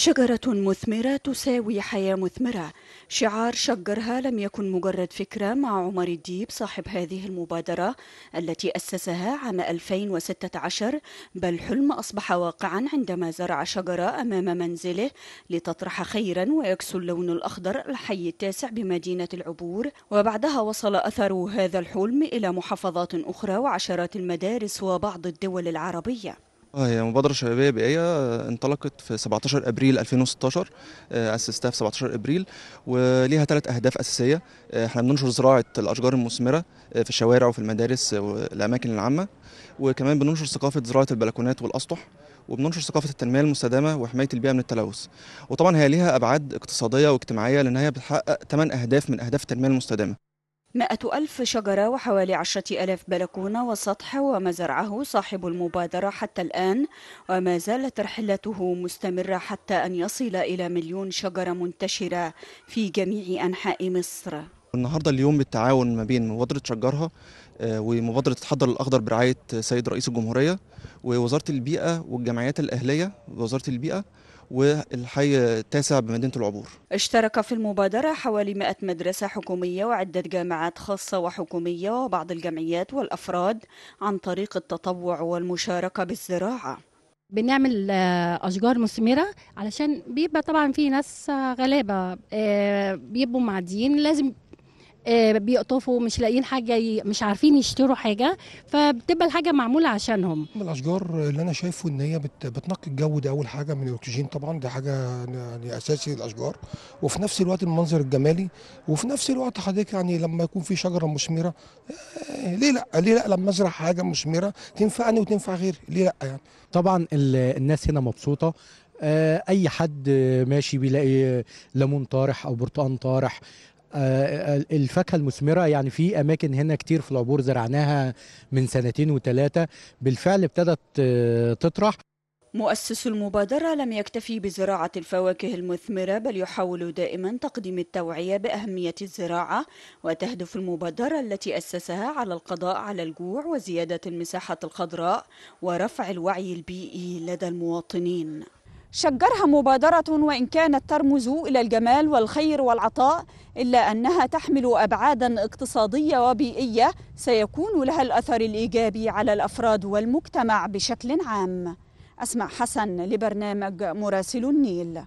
شجرة مثمرة تساوي حياة مثمرة شعار شجرها لم يكن مجرد فكرة مع عمر الديب صاحب هذه المبادرة التي أسسها عام 2016 بل حلم أصبح واقعا عندما زرع شجرة أمام منزله لتطرح خيرا ويكسو اللون الأخضر الحي التاسع بمدينة العبور وبعدها وصل أثر هذا الحلم إلى محافظات أخرى وعشرات المدارس وبعض الدول العربية هي آه، مبادرة شبابية بيئية آه، انطلقت في 17 أبريل 2016 أسستها في 17 أبريل وليها ثلاث أهداف أساسية آه، احنا بننشر زراعة الأشجار المثمرة في الشوارع وفي المدارس والأماكن العامة وكمان بننشر ثقافة زراعة البلكونات والأسطح وبننشر ثقافة التنمية المستدامة وحماية البيئة من التلوث وطبعا هي ليها أبعاد اقتصادية واجتماعية لأن هي بتحقق ثمان أهداف من أهداف التنمية المستدامة مائة ألف شجرة وحوالي عشرة ألاف بلكونة وسطح ومزرعه صاحب المبادرة حتى الآن وما زالت رحلته مستمرة حتى أن يصل إلى مليون شجرة منتشرة في جميع أنحاء مصر النهارده اليوم بالتعاون ما بين مبادره شجرها آه، ومبادره الحضر الاخضر برعايه سيد رئيس الجمهوريه ووزاره البيئه والجمعيات الاهليه ووزاره البيئه والحي التاسع بمدينة العبور اشترك في المبادرة حوالي 100 مدرسة حكومية وعدة جامعات خاصة وحكومية وبعض الجمعيات والأفراد عن طريق التطوع والمشاركة بالزراعة بنعمل آه، اشجار مثمره علشان بيبقى طبعا في ناس آه، غلابه آه، بيبقوا معديين لازم آه، بيقطفوا مش لاقيين حاجه مش عارفين يشتروا حاجه فبتبقى الحاجه معموله عشانهم الاشجار اللي انا شايفه ان هي بتنقي الجو ده اول حاجه من الاكسجين طبعا ده حاجه يعني اساسي الاشجار وفي نفس الوقت المنظر الجمالي وفي نفس الوقت حضرتك يعني لما يكون في شجره مثمره آه، ليه لا ليه لا لما ازرع حاجه مثمره تنفعني وتنفع غيري ليه لا يعني طبعا الناس هنا مبسوطه آه، اي حد ماشي بيلاقي ليمون طارح او برتقان طارح آه، الفاكهه المثمره يعني في اماكن هنا كتير في العبور زرعناها من سنتين وثلاثه بالفعل ابتدت آه، تطرح مؤسس المبادرة لم يكتفي بزراعة الفواكه المثمرة بل يحاول دائما تقديم التوعية بأهمية الزراعة وتهدف المبادرة التي أسسها على القضاء على الجوع وزيادة المساحة الخضراء ورفع الوعي البيئي لدى المواطنين شجرها مبادرة وإن كانت ترمز إلى الجمال والخير والعطاء إلا أنها تحمل أبعادا اقتصادية وبيئية سيكون لها الأثر الإيجابي على الأفراد والمجتمع بشكل عام أسمع حسن لبرنامج مراسل النيل